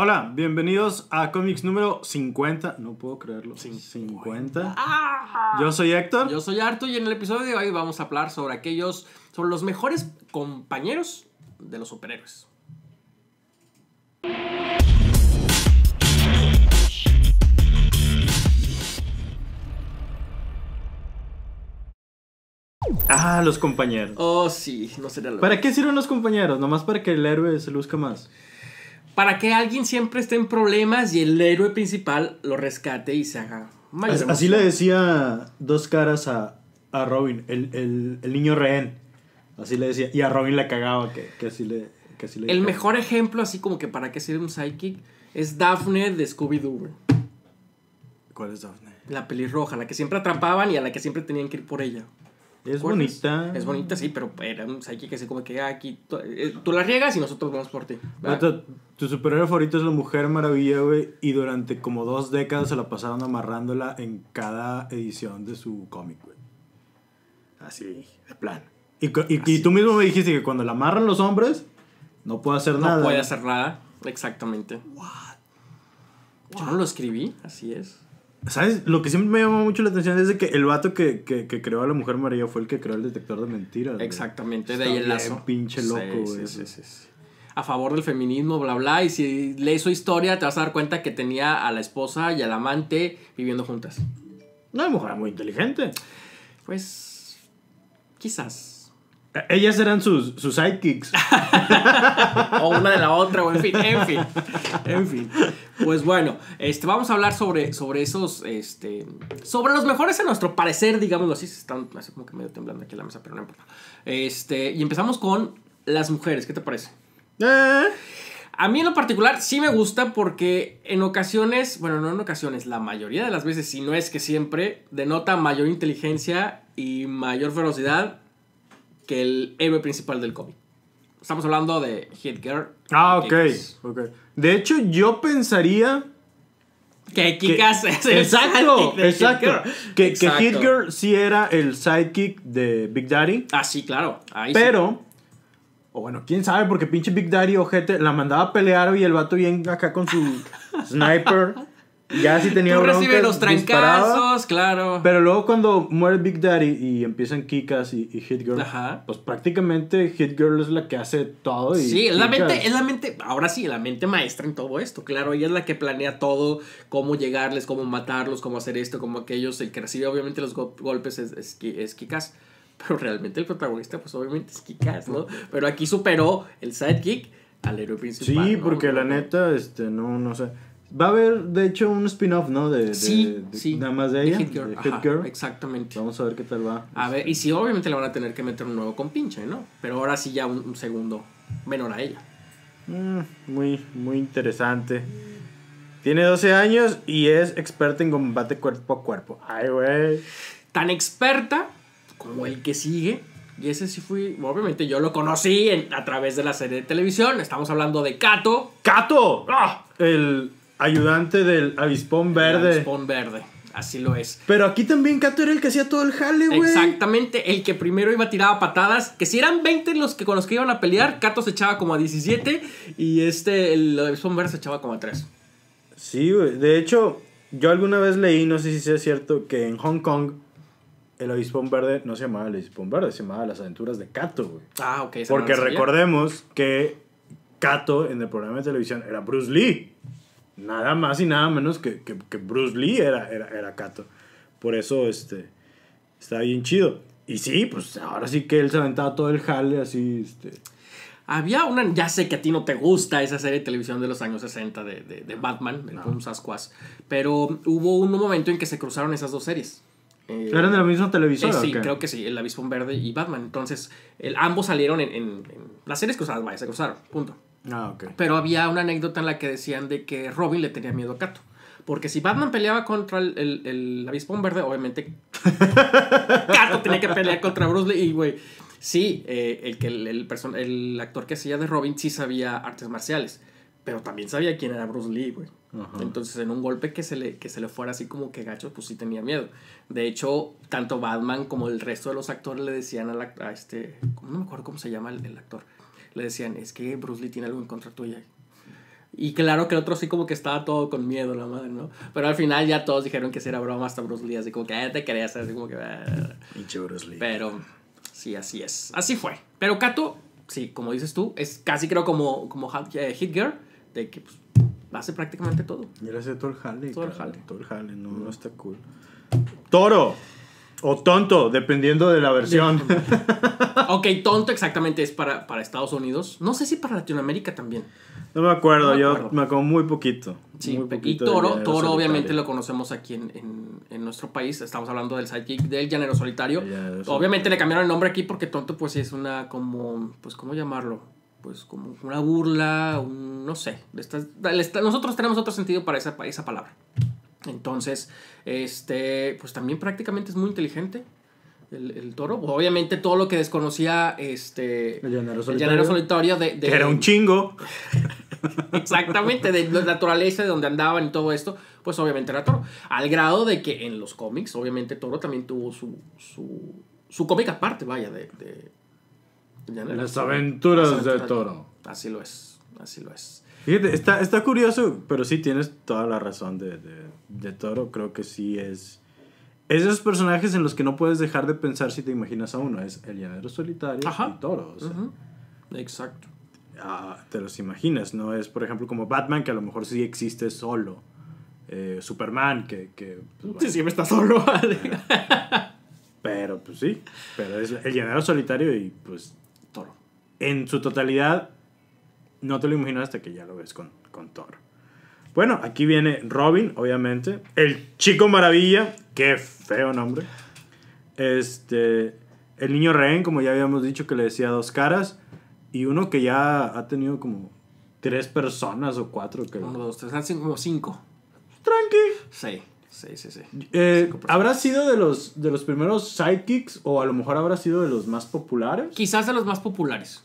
Hola, bienvenidos a cómics número 50. No puedo creerlo. 50. Yo soy Héctor. Yo soy Artu y en el episodio de hoy vamos a hablar sobre aquellos, sobre los mejores compañeros de los superhéroes. Ah, los compañeros. Oh, sí, no sería lo ¿Para qué sirven los compañeros? Nomás para que el héroe se luzca más para que alguien siempre esté en problemas y el héroe principal lo rescate y se haga Así le decía dos caras a, Robin, el, niño rehén. Así le decía. Y a Robin la cagaba, que, así le. Que así el mejor ejemplo, así como que para qué sirve un psychic, es Daphne de Scooby-Doo. ¿Cuál es Daphne? La pelirroja, la que siempre atrapaban y a la que siempre tenían que ir por ella. Es bonita. Es bonita, sí, pero hay que se como que ah, aquí eh, tú, la riegas y nosotros vamos por ti. Tu, superhéroe favorito es la Mujer Maravilla, güey, y durante como dos décadas se la pasaron amarrándola en cada edición de su cómic, güey. Así, de plan. Y, tú mismo me dijiste que cuando la amarran los hombres, no puede hacer nada. No puede hacer nada, exactamente. Yo no lo escribí, así es. ¿Sabes? Lo que siempre me llamó mucho la atención es que el vato que, creó a la Mujer María fue el que creó el detector de mentiras. Exactamente, de ahí el pinche loco, a favor del feminismo, bla, bla. Y si lees su historia, te vas a dar cuenta que tenía a la esposa y al amante viviendo juntas. No hay mujer muy inteligente. Pues. Quizás. Ellas eran sus, sidekicks. o una de la otra, o en fin, en fin. En fin. Pues bueno, este, vamos a hablar sobre, sobre esos, este, sobre los mejores a nuestro parecer, digámoslo así. Están así como que medio temblando aquí en la mesa, pero no importa. Este, y empezamos con las mujeres, ¿qué te parece? Eh. A mí en lo particular sí me gusta porque en ocasiones, bueno, no en ocasiones, la mayoría de las veces, si no es que siempre, denota mayor inteligencia y mayor ferocidad que el héroe principal del cómic. Estamos hablando de Hit Girl. Ah, ok. okay. De hecho, yo pensaría. Que Kikas Exacto, exacto. que, exacto. Que, Hit Girl sí era el sidekick de Big Daddy. Ah, sí, claro. pero. O bueno, quién sabe, porque pinche Big Daddy ojete la mandaba a pelear y el vato viene acá con su sniper ya sí tenía Tú broncas, los trancazos, claro. Pero luego cuando muere Big Daddy y empiezan Kikas y, Hit Girl, pues prácticamente Hit Girl es la que hace todo. Y sí, es la, mente, es la mente, ahora sí, la mente maestra en todo esto. Claro, ella es la que planea todo, cómo llegarles, cómo matarlos, cómo hacer esto, cómo aquellos. El que recibe obviamente los golpes es, es, Kikas pero realmente el protagonista, pues obviamente es Kikas, ¿no? Pero aquí superó el sidekick al héroe principal. Sí, porque la neta, este, no, no sé. Va a haber, de hecho, un spin-off, ¿no? De, sí, sí. Nada más de ella. Hit Girl. Exactamente. Vamos a ver qué tal va. A ver, y sí, obviamente le van a tener que meter un nuevo compinche, ¿no? Pero ahora sí ya un, segundo menor a ella. Mm, muy, muy interesante. Tiene 12 años y es experta en combate cuerpo a cuerpo. Ay, güey. Tan experta como el que sigue. Y ese sí fui, obviamente yo lo conocí a través de la serie de televisión. Estamos hablando de Kato. ¡Kato! ¡Ah! El ayudante del avispón verde. avispón verde, así lo es. Pero aquí también Cato era el que hacía todo el jale, güey. Exactamente, el que primero iba tiraba patadas, que si eran 20 los que con los que iban a pelear, Cato se echaba como a 17 y este el avispón verde se echaba como a 3. Sí, güey. De hecho, yo alguna vez leí, no sé si sea cierto, que en Hong Kong el avispón verde no se llamaba el avispón verde, se llamaba las aventuras de Cato, güey. Ah, ok. Porque recordemos que Cato en el programa de televisión era Bruce Lee nada más y nada menos que, que, Bruce Lee era, era, Por eso, este, está bien chido. Y sí, pues ahora sí que él se aventaba todo el jale así, este... Había una, ya sé que a ti no te gusta esa serie de televisión de los años 60 de, de, de Batman, el Sasquatch, pero hubo un momento en que se cruzaron esas dos series. Eh, ¿Eran de la misma televisión, eh, sí, creo que sí, El Abismo Verde y Batman. Entonces, el, ambos salieron en, en, las series cruzadas, vaya, se cruzaron, punto. Ah, pero había una anécdota en la que decían de que Robin le tenía miedo a Cato. Porque si Batman peleaba contra el, el, avispón verde, obviamente Cato tenía que pelear contra Bruce Lee. Y, güey, sí, eh, el, que el, el, actor que hacía de Robin sí sabía artes marciales pero también sabía quién era Bruce Lee, güey. Entonces, en un golpe que se, le, que se le fuera así como que gacho, pues sí tenía miedo. De hecho, tanto Batman como el resto de los actores le decían a, este, no me acuerdo cómo se llama el, el actor, le decían, es que Bruce Lee tiene algo en contra tuya. Y claro que el otro sí como que estaba todo con miedo, la madre, ¿no? Pero al final ya todos dijeron que si era broma hasta Bruce Lee, así como que eh, te hacer así como que... Ah". Bruce Lee. Pero sí, así es. Así fue. Pero Kato, sí, como dices tú, es casi creo como, como eh, Hit Girl, de que pues, hace prácticamente todo. Y hace todo el jale. Todo el no, no está cool. ¡Toro! O tonto, dependiendo de la versión. ok, tonto exactamente es para, para Estados Unidos. No sé si para Latinoamérica también. No me acuerdo, yo me acuerdo muy poquito. Sí, muy poquito y Toro, Toro obviamente lo conocemos aquí en, nuestro país. Estamos hablando del sidekick del Llanero Solitario. obviamente le cambiaron el nombre aquí porque tonto pues es una como, pues ¿cómo llamarlo? Pues como una burla, no sé. nosotros tenemos otro sentido para esa, esa palabra. Entonces, este, pues también prácticamente es muy inteligente. El, toro. Obviamente todo lo que desconocía este, el llanero solitario, de, Era un chingo. exactamente, de la naturaleza, de donde andaban y todo esto, pues obviamente era toro. Al grado de que en los cómics, obviamente toro también tuvo su, su, su aparte, vaya, de... de, Las aventuras, Las aventuras de toro. Así lo es así lo es. Fíjate, está, curioso, pero sí tienes toda la razón de, Toro. Creo que sí es. Esos personajes en los que no puedes dejar de pensar si te imaginas a uno. Es el llanero solitario y Toro. Exacto. Ah, te los imaginas, ¿no? Es, por ejemplo, como Batman, que a lo mejor sí existe solo. Eh, Superman, que. Pues, sí, siempre está solo, Pero, pues sí. Pero es el llanero solitario y, pues. Toro. En su totalidad, no te lo imaginas hasta que ya lo ves con, con Thor. Bueno, aquí viene Robin, obviamente. El Chico Maravilla. Qué feo nombre. Este. El niño rehén, como ya habíamos dicho, que le decía dos caras. Y uno que ya ha tenido como tres personas o cuatro. Que Uno, dos, tres, cinco, cinco. Tranqui. Sí, sí, sí, eh, ¿Habrá sido de los, de los primeros sidekicks o a lo mejor habrá sido de los más populares? Quizás de los más populares.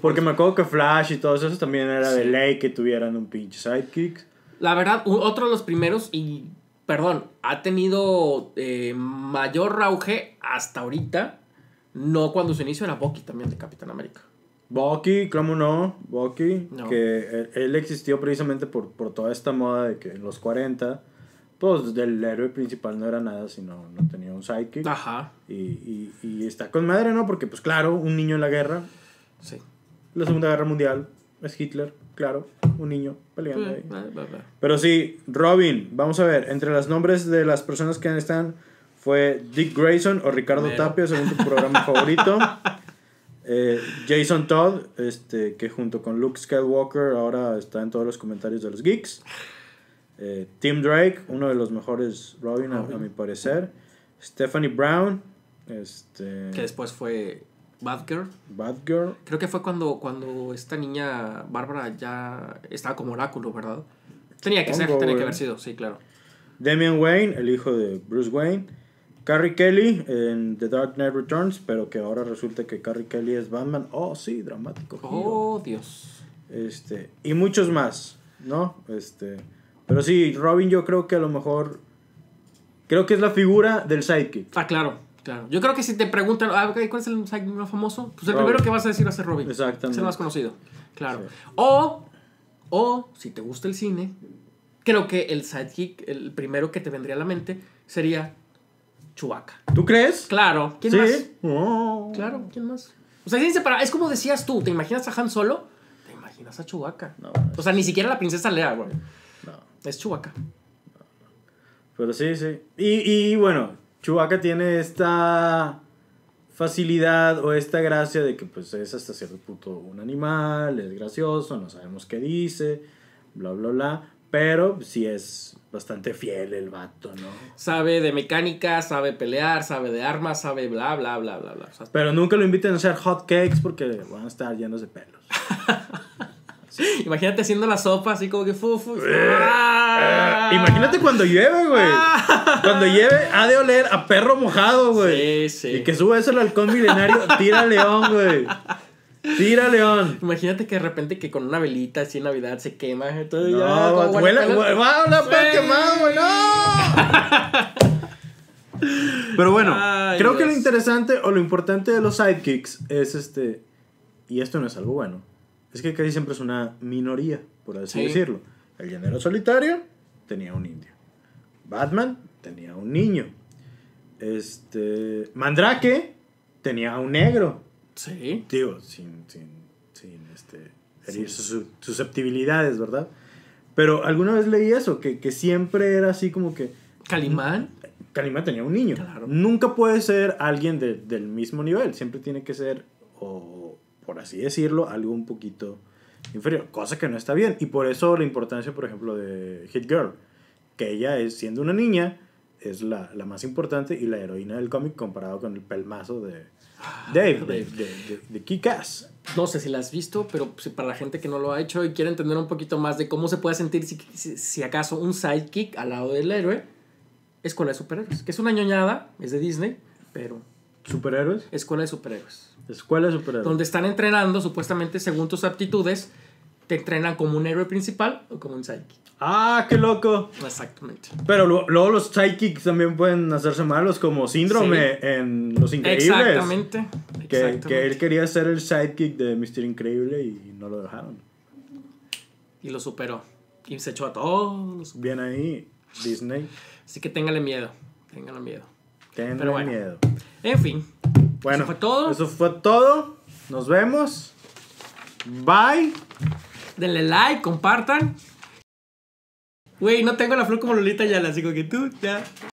Porque me acuerdo que Flash y todos esos también era de ley que tuvieran un pinche sidekick. La verdad, otro de los primeros y, perdón, ha tenido eh, mayor auge hasta ahorita. No cuando se inició, era Bucky también de Capitán América. Bucky, cómo no, Bucky, que él, existió precisamente por, toda esta moda de que en los 40 pues del héroe principal no era nada, sino no tenía un sidekick. Ajá. Y, y, está con madre, ¿no? Porque, pues claro, un niño en la guerra, Sí. La Segunda Guerra Mundial es Hitler, claro, un niño peleando mm, ahí. Pero sí, Robin, vamos a ver, entre los nombres de las personas que están fue Dick Grayson o Ricardo Tapia, según tu programa favorito. Eh, Jason Todd, este, que junto con Luke Skywalker ahora está en todos los comentarios de los geeks. Eh, Tim Drake, uno de los mejores Robin, A, mi parecer. Stephanie Brown, este, que después fue Bad Girl. Bad Girl. Creo que fue cuando, cuando esta niña Bárbara ya estaba como oráculo, ¿verdad? Tenía que ser, tenía que haber sido, sí, claro. Damian Wayne, el hijo de Bruce Wayne. Carrie Kelly en The Dark Knight Returns, pero que ahora resulta que Carrie Kelly es Batman. Oh, sí, dramático. Oh, Dios. Este, y muchos más, ¿no? Este, pero sí, Robin yo creo que a lo mejor creo que es la figura del sidekick. Ah, claro. Claro. Yo creo que si te preguntan, ah, ¿cuál es el sidekick más famoso? Pues el primero que vas a decir va a ser Robin. Exactamente. Es el más conocido. Claro. O, o, si te gusta el cine, creo que el sidekick, el primero que te vendría a la mente, sería Chewbacca. ¿Tú crees? Claro. ¿Quién más? Oh. Claro, ¿quién más? O sea, es como decías tú, ¿te imaginas a Han Solo? ¿Te imaginas a Chewbacca? No, o sea, ni siquiera la princesa Lea, güey. No. Es Chewbacca. Pero sí, sí. Y, y bueno, Chewbacca tiene esta facilidad o esta gracia de que pues es hasta cierto punto un animal, es gracioso, no sabemos qué dice, bla, bla, bla. Pero sí es bastante fiel el vato, ¿no? Sabe de mecánica, sabe pelear, sabe de armas, sabe bla, bla, bla, bla, bla. pero nunca lo inviten a hacer hot cakes porque van a estar llenos de pelos. Imagínate haciendo la sopa así como que fufu. Eh, ah". eh, imagínate cuando llueve, güey. Ah. Cuando llueve, ha de oler a perro mojado, güey. Sí, sí. Y que suba eso al halcón milenario, tira león, güey. Tira león. Imagínate que de repente que con una velita así en Navidad se quema. todo no, ya, güey. No. Pero bueno, creo que lo interesante o lo importante de los sidekicks es este. Y esto no es algo bueno es que casi siempre es una minoría, por así decirlo. El llanero solitario tenía un indio. Batman tenía un niño. Este. Mandrake tenía un negro. Sí. Digo, sin, sin, sin este, sus susceptibilidades, ¿verdad? Pero alguna vez leí eso, que, siempre era así como que. Calimán. Calimán tenía un niño. Nunca puede ser alguien del mismo nivel. Siempre tiene que ser por así decirlo, algo un poquito inferior, cosa que no está bien. Y por eso la importancia, por ejemplo, de Hit Girl, que ella es, siendo una niña, es la, más importante y la heroína del cómic comparado con el pelmazo de ah, Dave, de, de, kick No sé si la has visto, pero pues, para la gente que no lo ha hecho y quiere entender un poquito más de cómo se puede sentir si, acaso un sidekick al lado del héroe, es con de Superhéroes, que es una ñoñada, es de Disney, pero ¿Superhéroes? Escuela de superhéroes. Escuela de superhéroes. Donde están entrenando, supuestamente, según tus aptitudes, te entrenan como un héroe principal o como un sidekick ¡Ah, qué loco! Exactamente. Pero luego los sidekicks también pueden hacerse malos, como síndrome en Los Increíbles. Exactamente. Que, él quería ser el sidekick de Mr. Increíble y no lo dejaron. Y lo superó. Y se echó a todos. Bien ahí, Disney. Así que téngale miedo, téngale miedo. Tengo miedo. En fin. Bueno, eso fue todo. Eso fue todo. Nos vemos. Bye. Denle like, compartan. Güey, no tengo la flor como Lolita ya, la sigo que tú, ya.